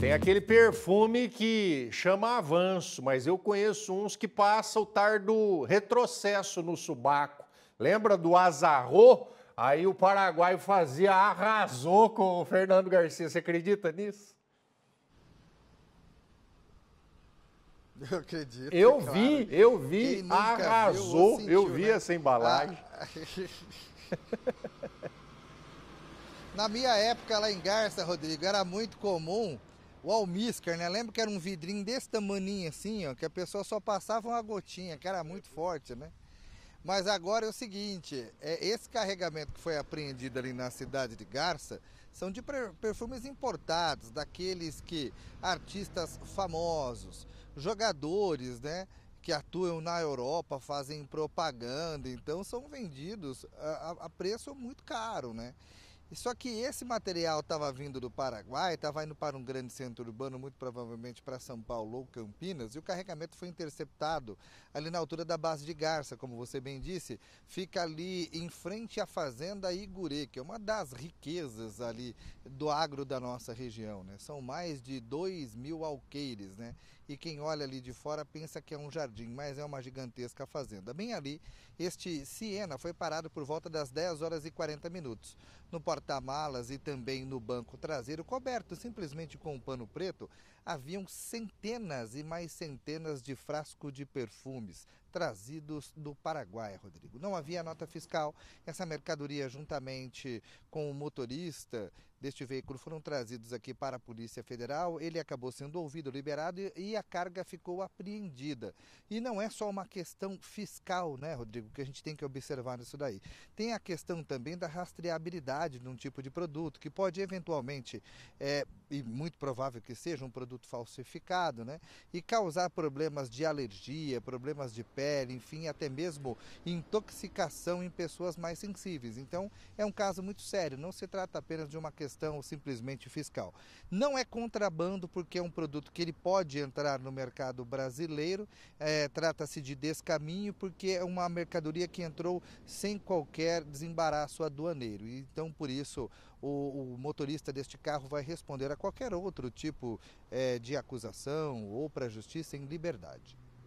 Tem aquele perfume que chama avanço, mas eu conheço uns que passa o tardo retrocesso no subaco. Lembra do azarro? Aí o Paraguai fazia, arrasou com o Fernando Garcia. Você acredita nisso? Eu acredito. Eu é vi, eu vi, arrasou. Viu, sentiu, eu vi né? essa embalagem. Ah. Na minha época lá em Garça, Rodrigo, era muito comum o almíscar, né? Lembro que era um vidrinho desse tamaninho assim, ó, que a pessoa só passava uma gotinha, que era muito forte, né? Mas agora é o seguinte, é, esse carregamento que foi apreendido ali na cidade de Garça são de perfumes importados, daqueles que artistas famosos, jogadores, né, que atuam na Europa, fazem propaganda, então são vendidos a, a preço muito caro, né? Só que esse material estava vindo do Paraguai, estava indo para um grande centro urbano, muito provavelmente para São Paulo ou Campinas, e o carregamento foi interceptado ali na altura da base de Garça, como você bem disse. Fica ali em frente à fazenda Igurê, que é uma das riquezas ali do agro da nossa região. Né? São mais de 2 mil alqueires, né? e quem olha ali de fora pensa que é um jardim, mas é uma gigantesca fazenda. Bem ali, este Siena foi parado por volta das 10 horas e 40 minutos. No porta-malas e também no banco traseiro, coberto simplesmente com um pano preto, haviam centenas e mais centenas de frascos de perfumes, trazidos do Paraguai, Rodrigo. Não havia nota fiscal. Essa mercadoria, juntamente com o motorista deste veículo, foram trazidos aqui para a Polícia Federal. Ele acabou sendo ouvido, liberado e a carga ficou apreendida. E não é só uma questão fiscal, né, Rodrigo, que a gente tem que observar isso daí. Tem a questão também da rastreabilidade de um tipo de produto que pode eventualmente, é, e muito provável que seja um produto falsificado, né, e causar problemas de alergia, problemas de pele, enfim, até mesmo intoxicação em pessoas mais sensíveis. Então, é um caso muito sério, não se trata apenas de uma questão simplesmente fiscal. Não é contrabando porque é um produto que ele pode entrar no mercado brasileiro, é, trata-se de descaminho porque é uma mercadoria que entrou sem qualquer desembaraço aduaneiro. Então, por isso, o, o motorista deste carro vai responder a qualquer outro tipo é, de acusação ou para a justiça em liberdade.